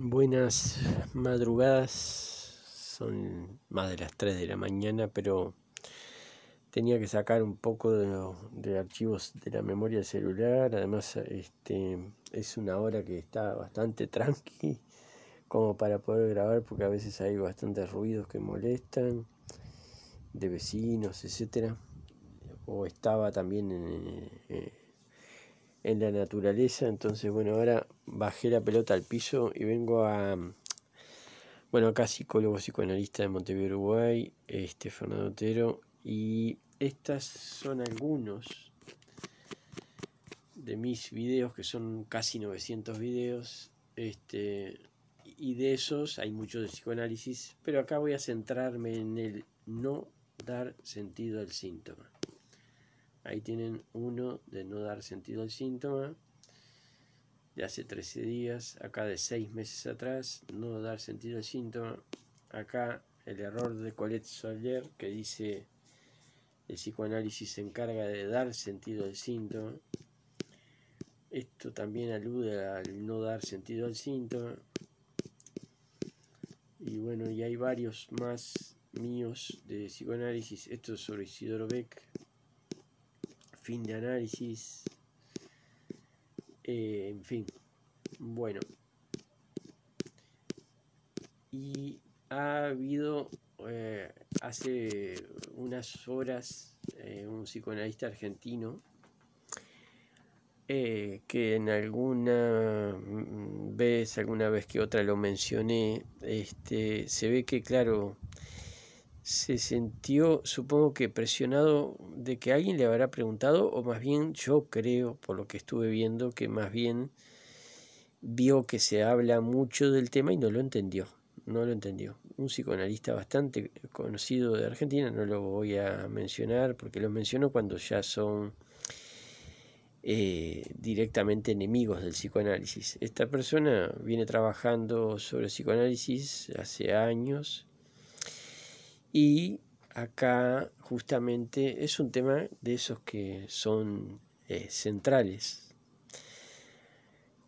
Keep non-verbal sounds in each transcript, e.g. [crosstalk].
Buenas madrugadas, son más de las 3 de la mañana, pero tenía que sacar un poco de, de, archivos de la memoria celular, además este, es una hora que está bastante [laughs] tranqui como para poder grabar porque a veces hay bastantes ruidos que molestan de vecinos, etcétera. O estaba también en eh, eh, en la naturaleza. Entonces, bueno, ahora bajé la pelota al piso y vengo a. Bueno, acá psicólogo psicoanalista de Montevideo, Uruguay, este Fernando Otero. Y estas son algunos de mis videos, que son casi 900 videos. Este, y de esos hay muchos de psicoanálisis, pero acá voy a centrarme en el no dar sentido al síntoma. Ahí tienen uno de no dar sentido al síntoma, de hace 13 días, acá de 6 meses atrás, no dar sentido al síntoma. Acá el error de Colette Soler que dice el psicoanálisis se encarga de dar sentido al síntoma. Esto también alude al no dar sentido al síntoma. Y bueno, y hay varios más míos de psicoanálisis. Esto es sobre Isidoro Beck, fin de análisis, eh, en fin, bueno. Y ha habido eh, hace unas horas eh, un psicoanalista argentino que en alguna vez, alguna vez que otra lo mencioné, este, se ve que, claro, se sintió, supongo que presionado de que alguien le habrá preguntado, o más bien yo creo, por lo que estuve viendo, que más bien vio que se habla mucho del tema y no lo entendió, no lo entendió. Un psicoanalista bastante conocido de Argentina, no lo voy a mencionar porque lo menciono cuando ya son eh, directamente enemigos del psicoanálisis. Esta persona viene trabajando sobre psicoanálisis hace años y acá justamente es un tema de esos que son eh, centrales.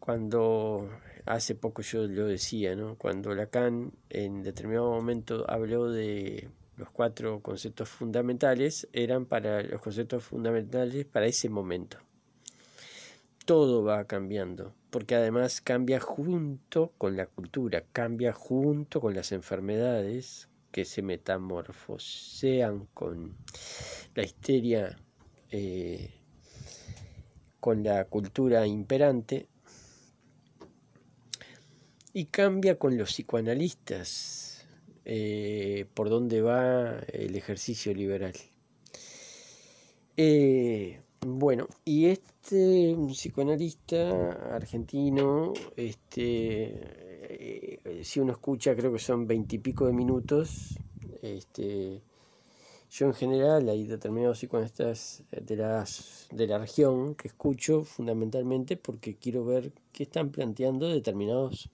Cuando hace poco yo lo decía, ¿no? cuando Lacan en determinado momento habló de los cuatro conceptos fundamentales, eran para los conceptos fundamentales para ese momento. Todo va cambiando, porque además cambia junto con la cultura, cambia junto con las enfermedades, que se metamorfosean con la histeria, eh, con la cultura imperante, y cambia con los psicoanalistas eh, por dónde va el ejercicio liberal. Eh, bueno, y este psicoanalista argentino, este eh, si uno escucha, creo que son veintipico de minutos. Este, yo en general hay determinados psicoanalistas eh, de, las, de la región que escucho fundamentalmente porque quiero ver qué están planteando determinados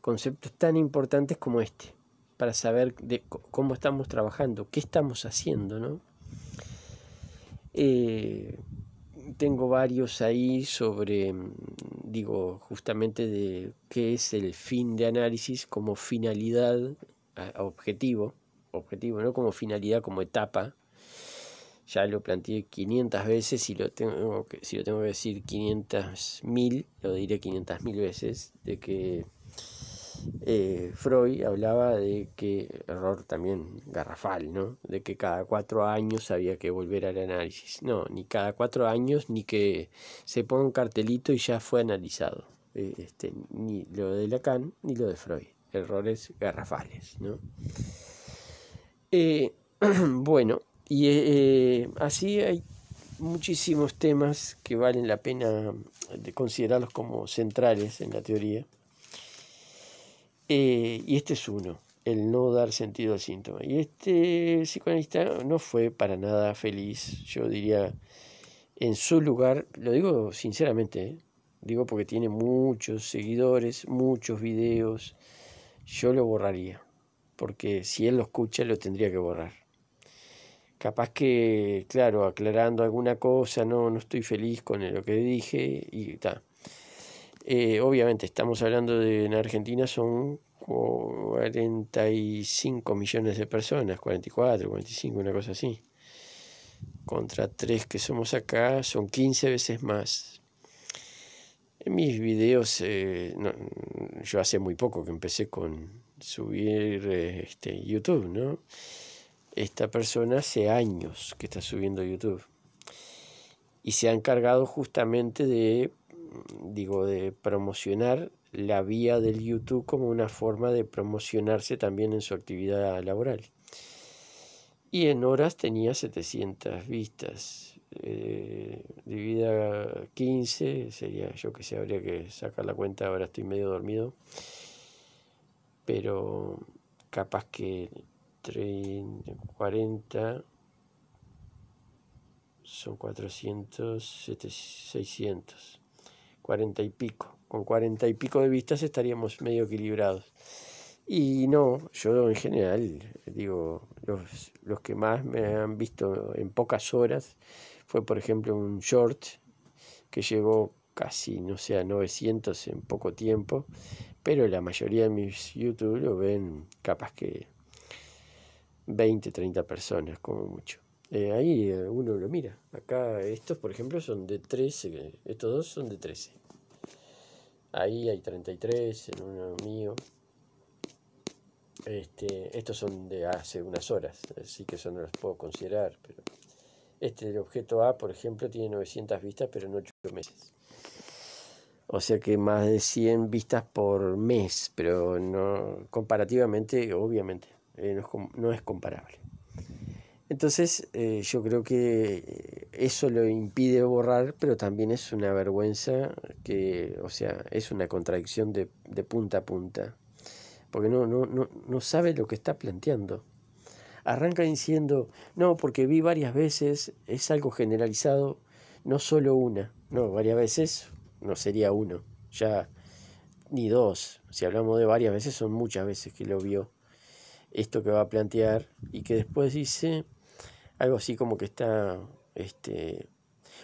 conceptos tan importantes como este, para saber de cómo estamos trabajando, qué estamos haciendo, ¿no? Eh, tengo varios ahí sobre, mm, digo, justamente de qué es el fin de análisis como finalidad, objetivo, objetivo, no como finalidad, como etapa. Ya lo planteé 500 veces y lo tengo, si lo tengo que decir 500.000, lo diré 500.000 veces, de que eh, Freud hablaba de que, error también garrafal, ¿no? De que cada cuatro años había que volver al análisis. No, ni cada cuatro años, ni que se ponga un cartelito y ya fue analizado. Eh, este, ni lo de Lacan, ni lo de Freud. Errores garrafales, ¿no? Eh, [clears throat] bueno, y así hay muchísimos temas que valen la pena de considerarlos como centrales en la teoría. Eh, y este es uno, el no dar sentido al síntoma. Y este psicoanalista no fue para nada feliz, yo diría, en su lugar, lo digo sinceramente, ¿eh? digo porque tiene muchos seguidores, muchos videos, yo lo borraría, porque si él lo escucha lo tendría que borrar. Capaz que, claro, aclarando alguna cosa, no, no estoy feliz con lo que dije y tal eh, obviamente estamos hablando de en Argentina son 45 millones de personas, 44, 45, una cosa así. Contra tres que somos acá, son 15 veces más. En mis videos, eh, yo hace muy poco que empecé con subir eh, este, YouTube, ¿no? Esta persona hace años que está subiendo YouTube. Y se ha encargado justamente de digo, de promocionar la vía del YouTube como una forma de promocionarse también en su actividad laboral. Y en horas tenía 700 vistas. Eh, 15, sería yo que sé, habría que sacar la cuenta, ahora estoy medio dormido. Pero capaz que 30, 40 son 400, 600. 40 y pico. Con 40 y pico de vistas estaríamos medio equilibrados. Y no, yo en general, digo, los, que más me han visto en pocas horas fue, por ejemplo, un short que llegó casi, no sé, a 900 en poco tiempo, pero la mayoría de mis YouTube lo ven capaz que 20, 30 personas como mucho. Eh, ahí eh, uno lo mira. Acá estos, por ejemplo, son de 13. Eh, estos dos son de 13. Ahí hay 33 en uno mío. Este, estos son de hace unas horas, así que eso no los puedo considerar. Pero este el objeto A, por ejemplo, tiene 900 vistas, pero en 8 meses. O sea que más de 100 vistas por mes, pero no comparativamente, obviamente, no es comparable. Entonces eh, yo creo que eso lo impide borrar, pero también es una vergüenza que, o sea, es una contradicción de, de punta a punta, porque no, no, no, no sabe lo que está planteando. Arranca diciendo, no, porque vi varias veces, es algo generalizado, no solo una, no, varias veces no sería uno, ya ni dos, si hablamos de varias veces son muchas veces que lo vio esto que va a plantear y que después dice algo así como que está, este,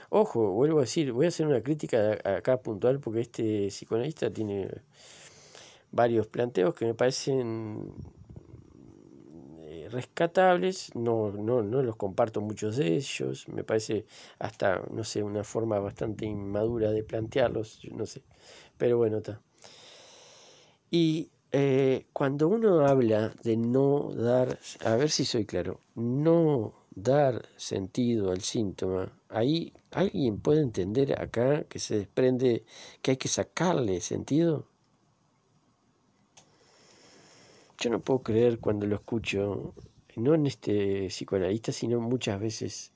ojo, vuelvo a decir, voy a hacer una crítica acá puntual porque este psicoanalista tiene varios planteos que me parecen eh, rescatables, no, no, no los comparto muchos de ellos, me parece hasta, no sé, una forma bastante inmadura de plantearlos, no sé, pero bueno, está. Y eh, cuando uno habla de no dar, a ver si soy claro, no dar sentido al síntoma, ahí alguien puede entender acá que se desprende que hay que sacarle sentido. Yo no puedo creer cuando lo escucho, no en este psicoanalista, sino muchas veces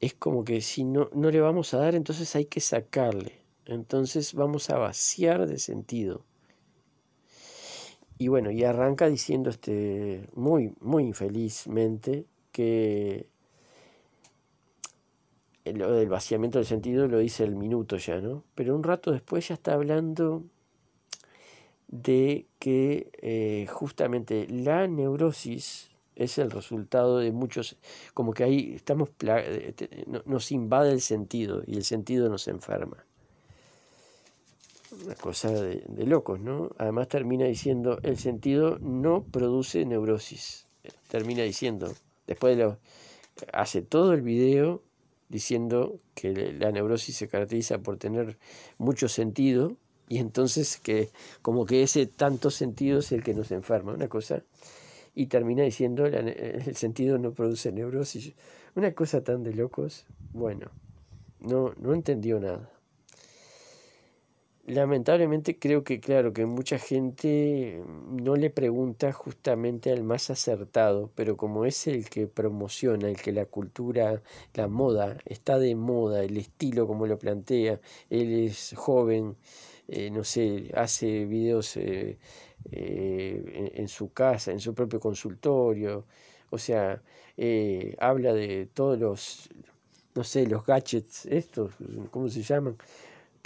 es como que si no, no le vamos a dar, entonces hay que sacarle. Entonces vamos a vaciar de sentido. Y bueno, y arranca diciendo este muy, muy infelizmente que el, vaciamiento del sentido lo dice el minuto ya, ¿no? Pero un rato después ya está hablando de que eh, justamente la neurosis es el resultado de muchos, como que ahí estamos, este, nos invade el sentido y el sentido nos enferma. Una cosa de, de locos, ¿no? Además termina diciendo, el sentido no produce neurosis, termina diciendo, Después lo, hace todo el video diciendo que la neurosis se caracteriza por tener mucho sentido y entonces que como que ese tanto sentido es el que nos enferma, una cosa, y termina diciendo eh, el sentido no produce neurosis, una cosa tan de locos, bueno, no, no entendió nada lamentablemente creo que, claro, que mucha gente mm, no le pregunta justamente al más acertado, pero como es el que promociona, el que la cultura, la moda, está de moda, el estilo como lo plantea, él es joven, eh, no sé, hace videos eh, eh, en, en, su casa, en su propio consultorio, o sea, habla de todos los, no sé, los gadgets, estos, ¿cómo se llaman?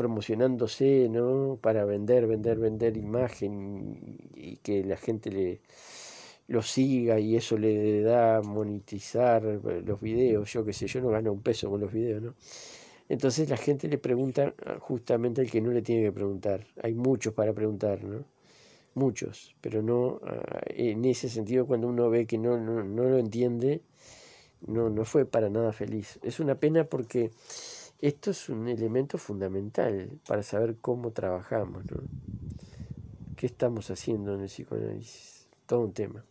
promocionándose, ¿no? Para vender, vender, vender imagen y que la gente le lo siga y eso le da monetizar eh, los videos, yo qué sé, yo no gano un peso con los videos, ¿no? Entonces la gente le pregunta ah, justamente al que no le tiene que preguntar. Hay muchos para preguntar, ¿no? Muchos, pero no ah, en ese sentido cuando uno ve que no, no, no lo entiende, no, no fue para nada feliz. Es una pena porque esto es un elemento fundamental para saber cómo trabajamos, ¿no? ¿Qué estamos haciendo en el psicoanálisis? Todo un tema.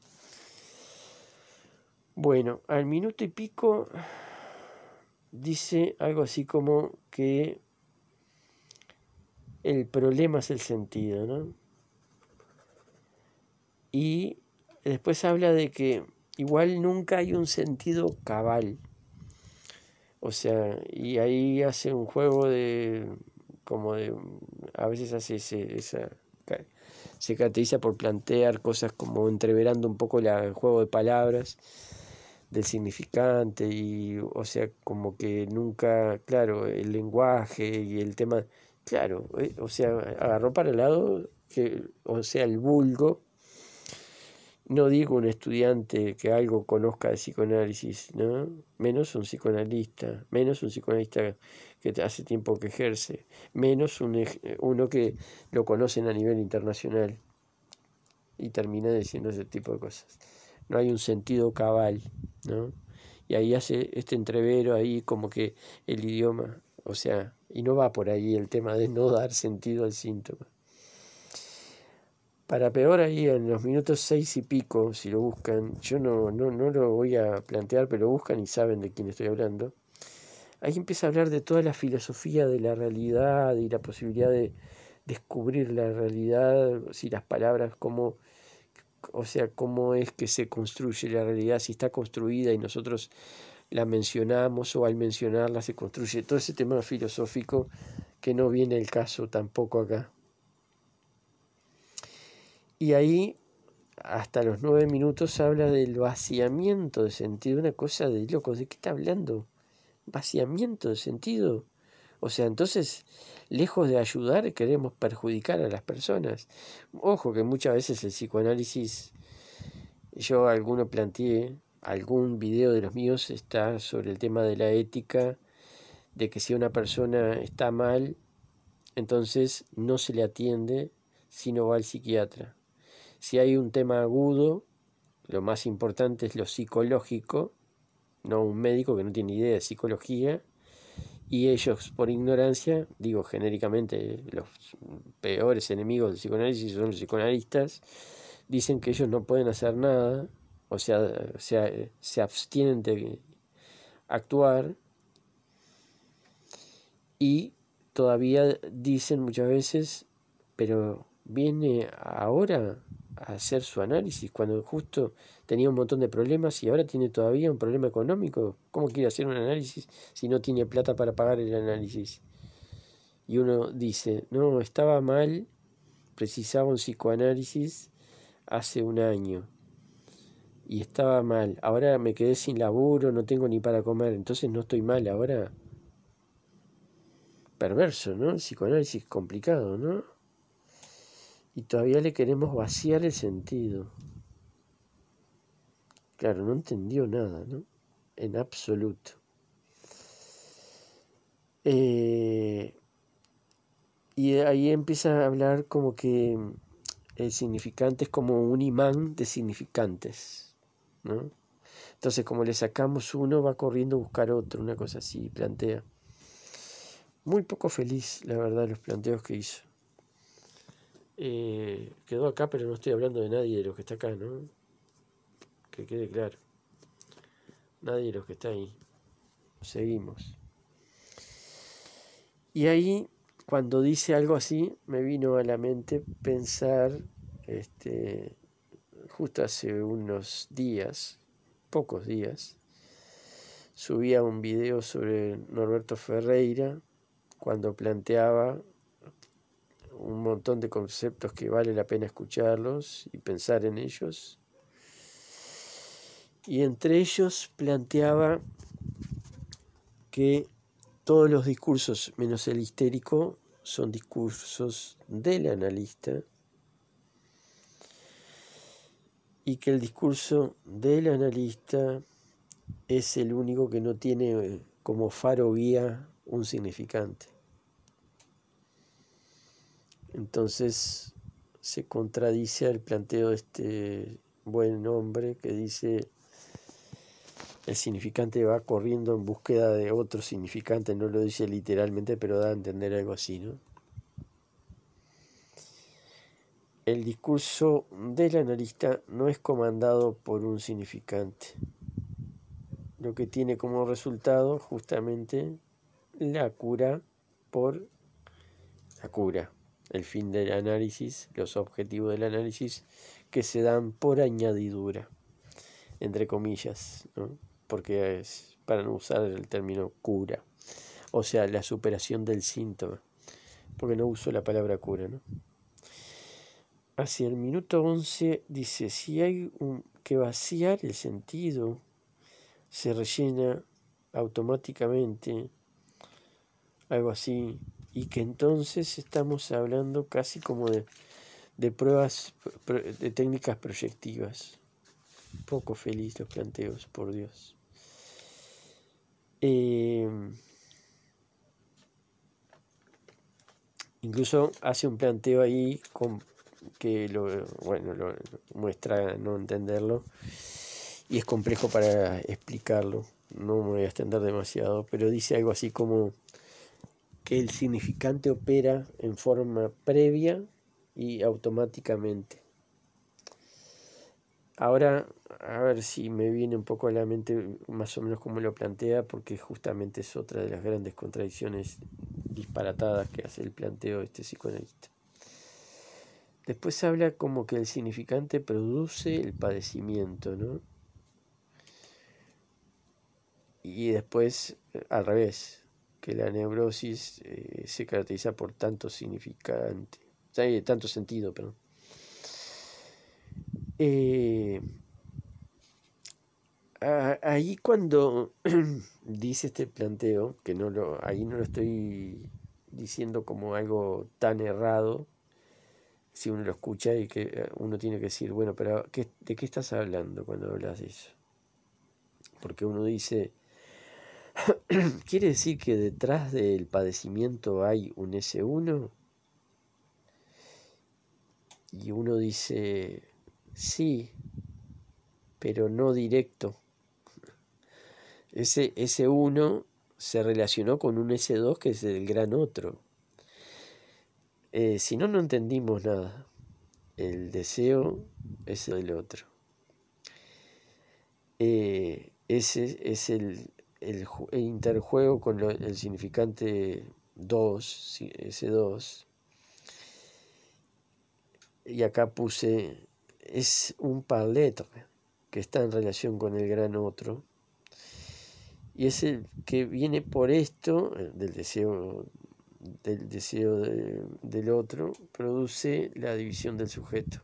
Bueno, al minuto y pico dice algo así como que el problema es el sentido, ¿no? Y después habla de que igual nunca hay un sentido cabal o sea, y ahí hace un juego de, como de, a veces hace esa, se caracteriza por plantear cosas como entreverando un poco el juego de palabras del significante y o sea como que nunca claro el lenguaje y el tema claro eh, o sea agarró para el lado que o sea el vulgo no digo un estudiante que algo conozca de psicoanálisis, ¿no? Menos un psicoanalista, menos un psicoanalista que hace tiempo que ejerce, menos un, uno que lo conocen a nivel internacional y termina diciendo ese tipo de cosas. No hay un sentido cabal, ¿no? Y ahí hace este entrevero ahí como que el idioma, o sea, y no va por ahí el tema de no dar sentido al síntoma. Para peor ahí en los minutos seis y pico, si lo buscan, yo no, no, no lo voy a plantear, pero buscan y saben de quién estoy hablando. Ahí empieza a hablar de toda la filosofía de la realidad y la posibilidad de descubrir la realidad, si las palabras, cómo, o sea, cómo es que se construye la realidad, si está construida y nosotros la mencionamos o al mencionarla se construye. Todo ese tema filosófico que no viene el caso tampoco acá. Y ahí, hasta los nueve minutos, habla del vaciamiento de sentido, una cosa de locos, ¿de qué está hablando? Vaciamiento de sentido. O sea, entonces, lejos de ayudar, queremos perjudicar a las personas. Ojo que muchas veces el psicoanálisis, yo alguno planteé, algún video de los míos está sobre el tema de la ética, de que si una persona está mal, entonces no se le atiende, sino va al psiquiatra. Si hay un tema agudo, lo más importante es lo psicológico, no un médico que no tiene idea de psicología, y ellos por ignorancia, digo genéricamente, los peores enemigos del psicoanálisis son los psicoanalistas, dicen que ellos no pueden hacer nada, o sea, se, se abstienen de actuar y todavía dicen muchas veces, pero viene ahora hacer su análisis cuando justo tenía un montón de problemas y ahora tiene todavía un problema económico? ¿Cómo quiere hacer un análisis si no tiene plata para pagar el análisis? Y uno dice, no, estaba mal, precisaba un psicoanálisis hace un año y estaba mal, ahora me quedé sin laburo, no tengo ni para comer, entonces no estoy mal ahora. Perverso, ¿no? El psicoanálisis complicado, ¿no? y todavía le queremos vaciar el sentido. Claro, no entendió nada, ¿no? En absoluto. Eh, y ahí empieza a hablar como que el eh, significante es como un imán de significantes, ¿no? Entonces, como le sacamos uno, va corriendo a buscar otro, una cosa así, plantea. Muy poco feliz, la verdad, los planteos que hizo. Eh, quedó acá, pero no estoy hablando de nadie de los que está acá, ¿no? Que quede claro. Nadie de los que está ahí. Seguimos. Y ahí, cuando dice algo así, me vino a la mente pensar, este, justo hace unos días, pocos días, subía un video sobre Norberto Ferreira cuando planteaba un montón de conceptos que vale la pena escucharlos y pensar en ellos. Y entre ellos planteaba que todos los discursos, menos el histérico, son discursos del analista y que el discurso del analista es el único que no tiene eh, como faro guía un significante. Entonces se contradice al planteo de este buen hombre que dice el significante va corriendo en búsqueda de otro significante, no lo dice literalmente, pero da a entender algo así, ¿no? El discurso del analista no es comandado por un significante, lo que tiene como resultado justamente la cura por la cura el fin del análisis, los objetivos del análisis que se dan por añadidura, entre comillas, porque es para no usar el término cura, o sea, la superación del síntoma, porque no uso la palabra cura. Hacia el minuto 11 dice, si hay un, que vaciar el sentido, se rellena automáticamente, algo así, y que entonces estamos hablando casi como de, pruebas, de técnicas proyectivas. Poco feliz los planteos, por Dios. Em, incluso hace un planteo ahí con, que lo, bueno, lo, muestra no entenderlo y es complejo para explicarlo. No me voy a extender demasiado, pero dice algo así como que el significante opera en forma previa y automáticamente. Ahora, a ver si me viene un poco a la mente más o menos cómo lo plantea, porque justamente es otra de las grandes contradicciones disparatadas que hace el planteo este psicoanalista. Después habla como que el significante produce el padecimiento, ¿no? Y después, al revés, que la neurosis eh, se caracteriza por tanto significante, de tanto sentido, pero... Eh, ahí cuando [clears throat] dice este planteo, que no lo, ahí no lo estoy diciendo como algo tan errado, si uno lo escucha y que eh, uno tiene que decir, bueno, pero ¿de qué estás hablando cuando hablas de eso? Porque uno dice, [coughs] ¿Quiere decir que detrás del padecimiento hay un S1? Y uno dice, sí, pero no directo. Ese S1 se relacionó con un S2 que es el gran otro. Eh, si no, no entendimos nada. El deseo es el otro. Eh, ese es el el, interjuego con el significante 2, ese 2, y acá puse, es un paletre que está en relación con el gran otro, y es el que viene por esto, eh, del deseo del deseo del otro produce la división del sujeto.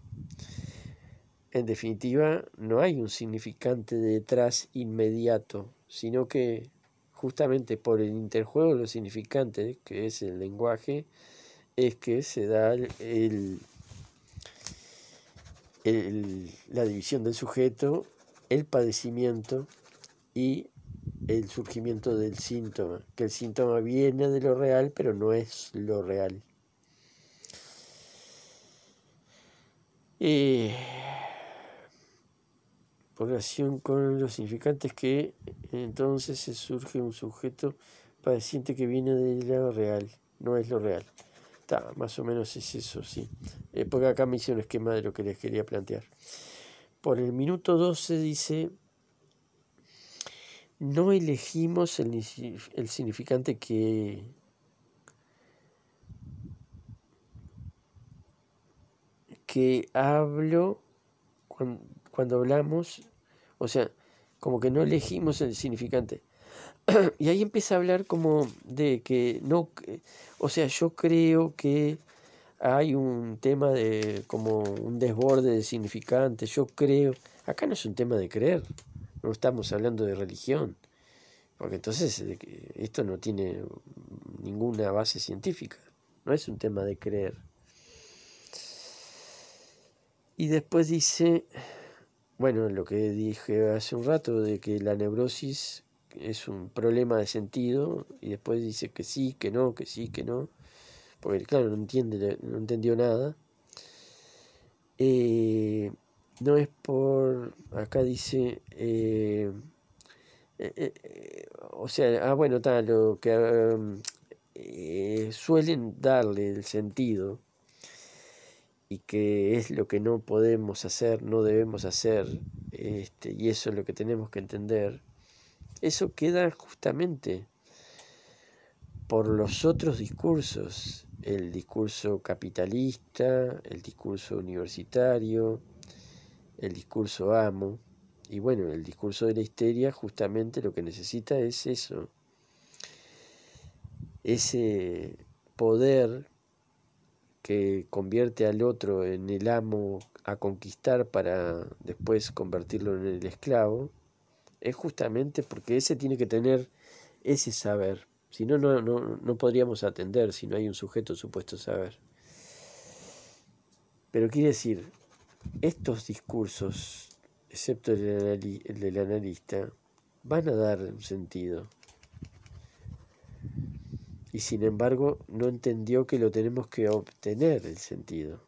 En definitiva, no hay un significante detrás inmediato sino que justamente por el interjuego de significante que es el lenguaje, es que se da el, la división del sujeto, el padecimiento y el surgimiento del síntoma, que el síntoma viene de lo real, pero no es lo real. Eh, relación con los significantes que entonces se surge un sujeto padeciente que viene de lado real, no es lo real. Está, más o menos es eso, sí. Eh, porque acá me hice un esquema de lo que les quería plantear. Por el minuto 12 dice, no elegimos el, significante que que hablo cuando, cuando hablamos, o sea, como que no elegimos el significante. [clears throat] y ahí empieza a hablar como de que no, eh, o sea, yo creo que hay un tema de como un desborde de significante, yo creo, acá no es un tema de creer, no estamos hablando de religión, porque entonces eh, esto no tiene ninguna base científica, no es un tema de creer. Y después dice, bueno, lo que dije hace un rato de que la neurosis es un problema de sentido y después dice que sí, que no, que sí, que no, porque claro, no, entiende, no entendió nada. Eh, no es por, acá dice, eh, eh, o sea, ah, bueno, tal, lo que suelen darle el sentido y qué es lo que no podemos hacer, no debemos hacer, este, y eso es lo que tenemos que entender, eso queda justamente por los otros discursos, el discurso capitalista, el discurso universitario, el discurso amo, y bueno, el discurso de la histeria justamente lo que necesita es eso, ese poder que convierte al otro en el amo a conquistar para después convertirlo en el esclavo, es justamente porque ese tiene que tener ese saber. Si no, no, no, podríamos atender si no hay un sujeto supuesto saber. Pero quiere decir, estos discursos, excepto el, del analista, van a dar un sentido y sin embargo no entendió que lo tenemos que obtener el sentido.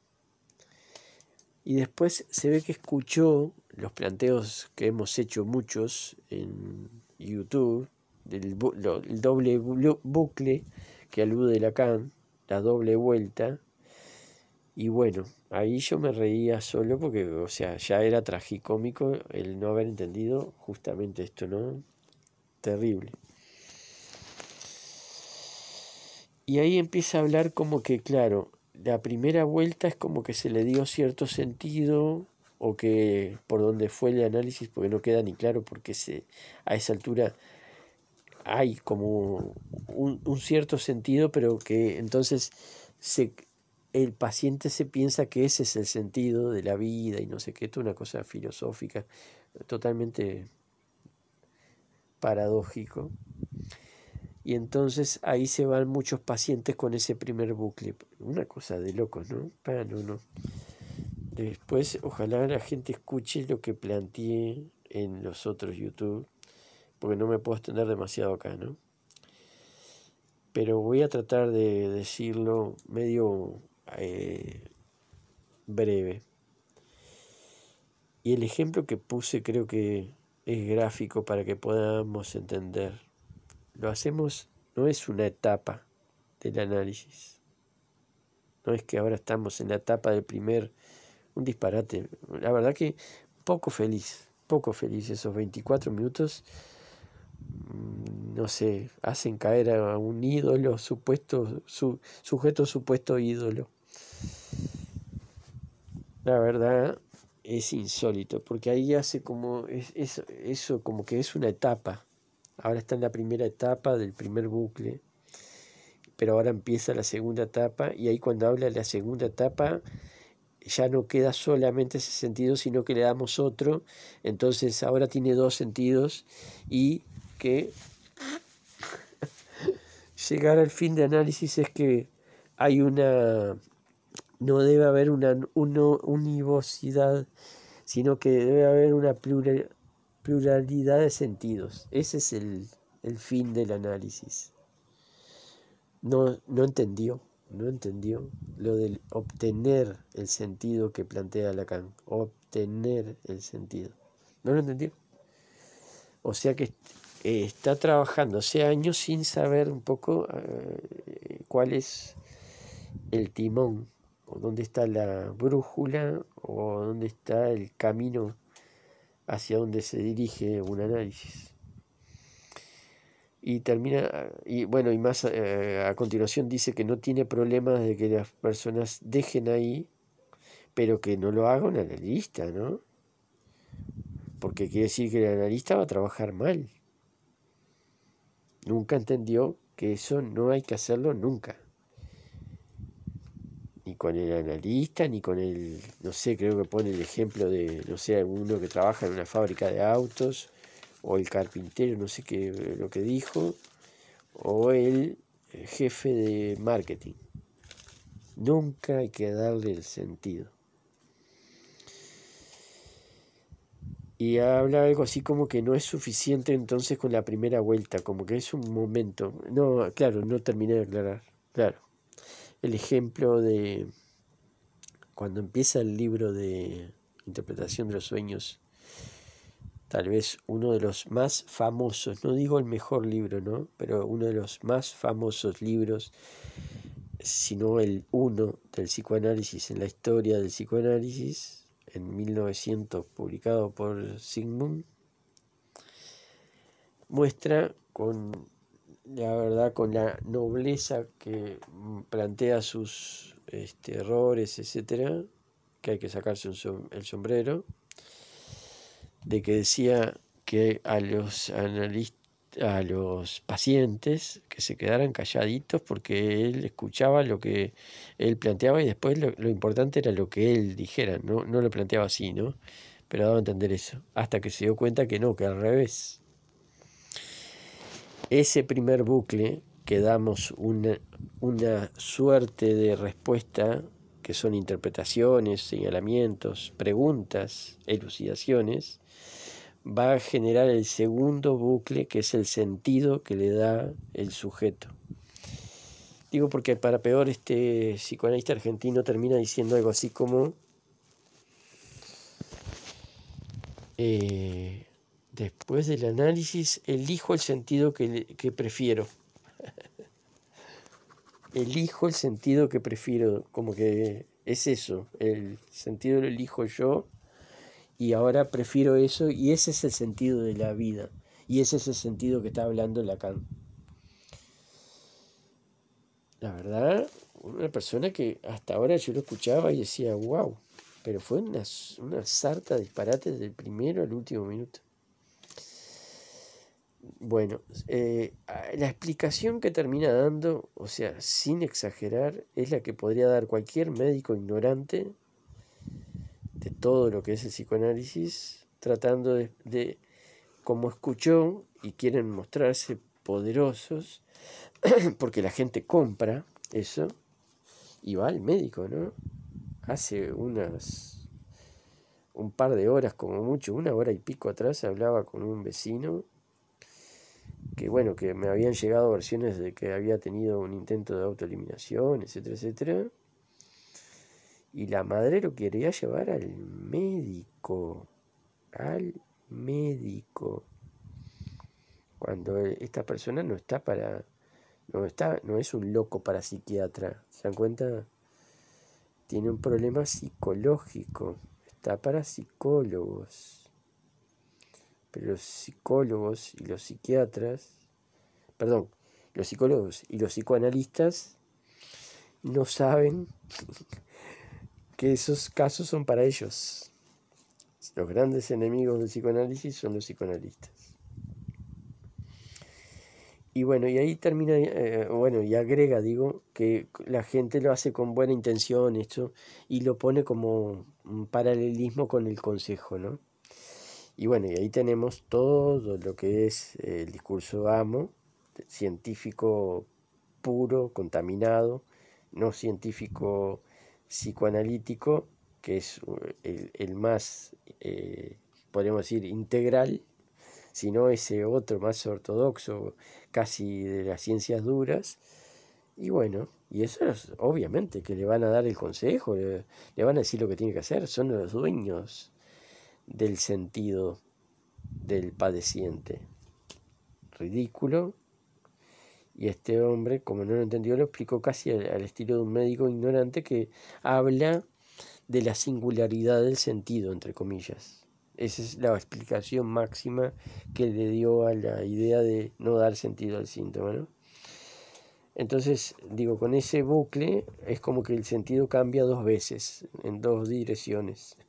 Y después se ve que escuchó los planteos que hemos hecho muchos en YouTube, del el doble bucle que alude Lacan, la doble vuelta. Y bueno, ahí yo me reía solo porque, o sea, ya era tragicómico el no haber entendido justamente esto, ¿no? Terrible. Y ahí empieza a hablar como que, claro, la primera vuelta es como que se le dio cierto sentido o que por donde fue el análisis, porque no queda ni claro, porque se, a esa altura hay como un, cierto sentido, pero que entonces el paciente se piensa que ese es el sentido de la vida y no sé qué, es una cosa filosófica totalmente paradójico y entonces ahí se van muchos pacientes con ese primer bucle. Una cosa de locos, ¿no? Para no, Después, ojalá la gente escuche lo que planteé en los otros YouTube, porque no me puedo extender demasiado acá, ¿no? Pero voy a tratar de decirlo medio eh, breve. Y el ejemplo que puse creo que es gráfico para que podamos entender lo hacemos, no es una etapa del análisis. No es que ahora estamos en la etapa del primer, un disparate. La verdad que poco feliz, poco feliz esos 24 minutos. Mm, no sé, hacen caer a un ídolo, supuesto, su, sujeto supuesto ídolo. La verdad es insólito, porque ahí hace como es, eso, como que es una etapa Ahora está en la primera etapa del primer bucle, pero ahora empieza la segunda etapa y ahí cuando habla de la segunda etapa ya no queda solamente ese sentido, sino que le damos otro. Entonces ahora tiene dos sentidos y que [laughs] llegar al fin de análisis es que hay una no debe haber una univocidad, sino que debe haber una pluralidad, pluralidad de sentidos. Ese es el, fin del análisis. No, entendió, no entendió lo del obtener el sentido que plantea Lacan, obtener el sentido. No lo entendió. O sea que eh, está trabajando hace años sin saber un poco eh, cuál es el timón, o dónde está la brújula, o dónde está el camino hacia donde se dirige un análisis. Y termina, ah, y bueno, y más eh, a continuación dice que no tiene problemas de que las personas dejen ahí, pero que no lo haga un analista, ¿no? Porque quiere decir que el analista va a trabajar mal. Nunca entendió que eso no hay que hacerlo nunca con el analista, ni con el, no sé, creo que pone el ejemplo de, no sé, alguno que trabaja en una fábrica de autos, o el carpintero, no sé qué lo que dijo, o el eh, jefe de marketing. Nunca hay que darle el sentido. Y habla algo así como que no es suficiente entonces con la primera vuelta, como que es un momento. No, claro, no terminé de aclarar. Claro el ejemplo de cuando empieza el libro de interpretación de los sueños, tal vez uno de los más famosos, no digo el mejor libro, ¿no? pero uno de los más famosos libros, sino el uno del psicoanálisis en la historia del psicoanálisis, en 1900 publicado por Sigmund, muestra con la verdad, con la nobleza que mm, plantea sus este, errores, etcétera, que hay que sacarse el sombrero, de que decía que a los a los pacientes que se quedaran calladitos porque él escuchaba lo que él planteaba y después lo, importante era lo que él dijera, ¿no? no lo planteaba así, ¿no? Pero daba a entender eso, hasta que se dio cuenta que no, que al revés, ese primer bucle que damos una, suerte de respuesta, que son interpretaciones, señalamientos, preguntas, elucidaciones, va a generar el segundo bucle, que es el sentido que le da el sujeto. Digo porque para peor este psicoanalista argentino termina diciendo algo así como eh, Después del análisis, elijo el sentido que, prefiero. [laughs] elijo el sentido que prefiero, como que es eso, el sentido lo elijo yo y ahora prefiero eso y ese es el sentido de la vida y ese es el sentido que está hablando Lacan. La verdad, una persona que hasta ahora yo lo escuchaba y decía, wow, pero fue una, sarta de disparates del primero al último minuto. Bueno, eh, la explicación que termina dando, o sea, sin exagerar, es la que podría dar cualquier médico ignorante de todo lo que es el psicoanálisis, tratando de, de como escuchó y quieren mostrarse poderosos, [clears throat] porque la gente compra eso y va al médico, ¿no? Hace unas un par de horas como mucho, una hora y pico atrás hablaba con un vecino que bueno, que me habían llegado versiones de que había tenido un intento de autoeliminación, etcétera, etcétera. Y la madre lo quería llevar al médico, al médico. Cuando e, esta persona no está para, no está, no es un loco para psiquiatra, ¿se dan cuenta? Tiene un problema psicológico, está para psicólogos pero los psicólogos y los psiquiatras, perdón, los psicólogos y los psicoanalistas no saben [laughs] que esos casos son para ellos. Los grandes enemigos del psicoanálisis son los psicoanalistas. Y bueno, y ahí termina, eh, bueno, y agrega, digo, que la gente lo hace con buena intención esto y lo pone como un paralelismo con el consejo, ¿no? Y bueno, y ahí tenemos todo lo que es el discurso amo, científico puro, contaminado, no científico psicoanalítico, que es eh, el, más, eh, podemos decir, integral, sino ese otro más ortodoxo, casi de las ciencias duras. Y bueno, y eso es, obviamente que le van a dar el consejo, le van a decir lo que tiene que hacer, son los dueños del sentido del padeciente. Ridículo. Y este hombre, como no lo entendió, lo explicó casi al, estilo de un médico ignorante que habla de la singularidad del sentido, entre comillas. Esa es la explicación máxima que le dio a la idea de no dar sentido al síntoma. Entonces, digo, con ese bucle es como que el sentido cambia dos veces, en dos direcciones. [laughs]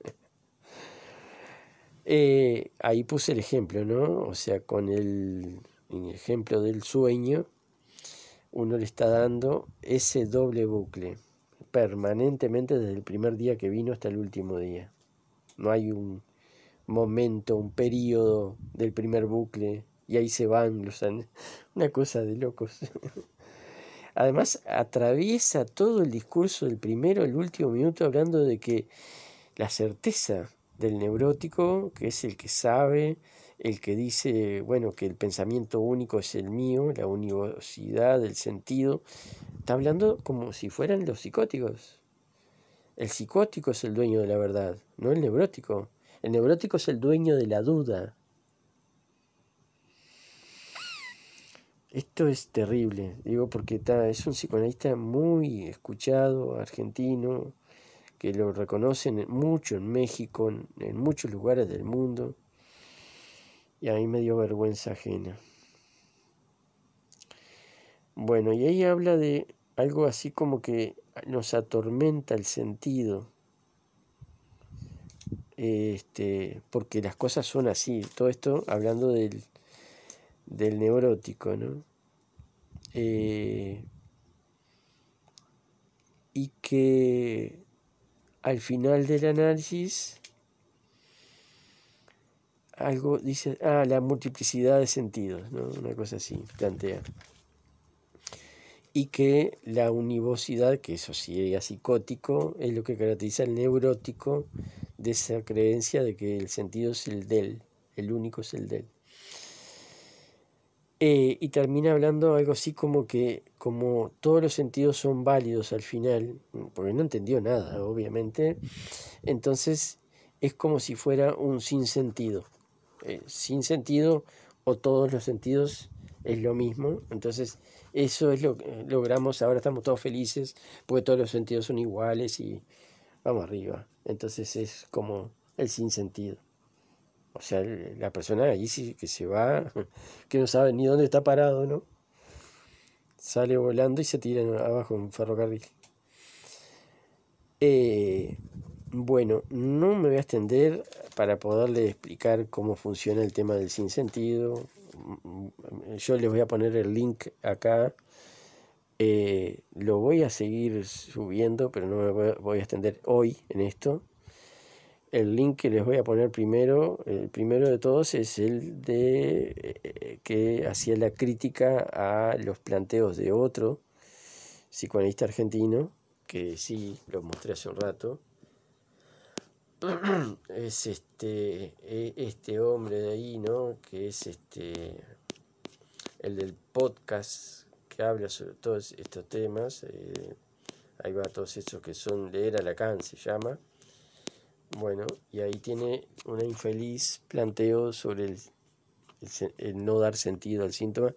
Eh, ahí puse el ejemplo, ¿no? O sea, con el, ejemplo del sueño, uno le está dando ese doble bucle permanentemente desde el primer día que vino hasta el último día. No hay un momento, un periodo del primer bucle y ahí se van los [laughs] una cosa de locos. [laughs] Además atraviesa todo el discurso del primero el último minuto hablando de que la certeza del neurótico, que es el que sabe, el que dice, bueno, que el pensamiento único es el mío, la univocidad, el sentido, está hablando como si fueran los psicóticos. El psicótico es el dueño de la verdad, no el neurótico. El neurótico es el dueño de la duda. Esto es terrible, digo, porque está, es un psicoanalista muy escuchado, argentino, que lo reconocen mucho en México, en, muchos lugares del mundo, y a mí me dio vergüenza ajena. Bueno, y ahí habla de algo así como que nos atormenta el sentido, este, porque las cosas son así, todo esto hablando del, neurótico, ¿no? Eh, y que al final del análisis, algo dice, ah, la multiplicidad de sentidos, ¿no? una cosa así, plantea. Y que la univocidad, que eso sí es psicótico, es lo que caracteriza al neurótico de esa creencia de que el sentido es el del, el único es el del. Eh, y termina hablando algo así como que como todos los sentidos son válidos al final, porque no entendió nada, obviamente, entonces es como si fuera un sinsentido. Eh, sin sentido o todos los sentidos es lo mismo, entonces eso es lo que logramos, ahora estamos todos felices porque todos los sentidos son iguales y vamos arriba, entonces es como el sinsentido. O sea, la persona ahí sí que se va, [laughs] que no sabe ni dónde está parado, ¿no? sale volando y se tira abajo un ferrocarril. Eh, bueno, no me voy a extender para poderle explicar cómo funciona el tema del sinsentido. Yo les voy a poner el link acá. Eh, lo voy a seguir subiendo, pero no me voy a extender hoy en esto el link que les voy a poner primero, el primero de todos es el de eh, que hacía la crítica a los planteos de otro psicoanalista argentino, que sí lo mostré hace un rato. [clears throat] Es este, e, este hombre de ahí, ¿no? Que es este el del podcast que habla sobre todos estos temas. Eh, ahí va todos estos que son leer a Lacan, se llama bueno, y ahí tiene un infeliz planteo sobre el, no dar sentido al síntoma,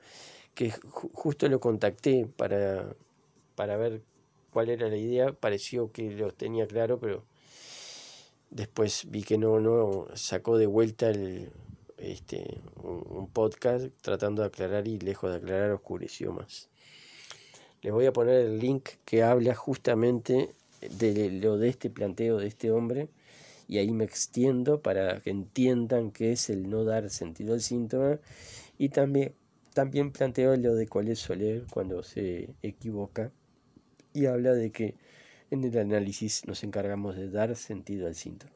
que justo lo contacté para, ver cuál era la idea, pareció que lo tenía claro, pero después vi que no, no sacó de vuelta este, un, un podcast tratando de aclarar y lejos de aclarar oscureció más. Les voy a poner el link que habla justamente de lo de este planteo de este hombre y ahí me extiendo para que entiendan qué es el no dar sentido al síntoma y también, también planteo lo de cuál es Soler cuando se equivoca y habla de que en el análisis nos encargamos de dar sentido al síntoma.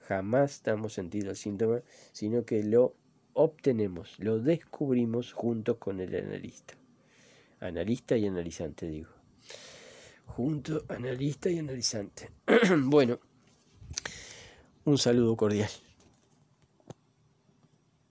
Jamás damos sentido al síntoma, sino que lo obtenemos, lo descubrimos junto con el analista. Analista y analizante, digo. Junto, analista y analizante. [clears throat] bueno. Un saludo cordial.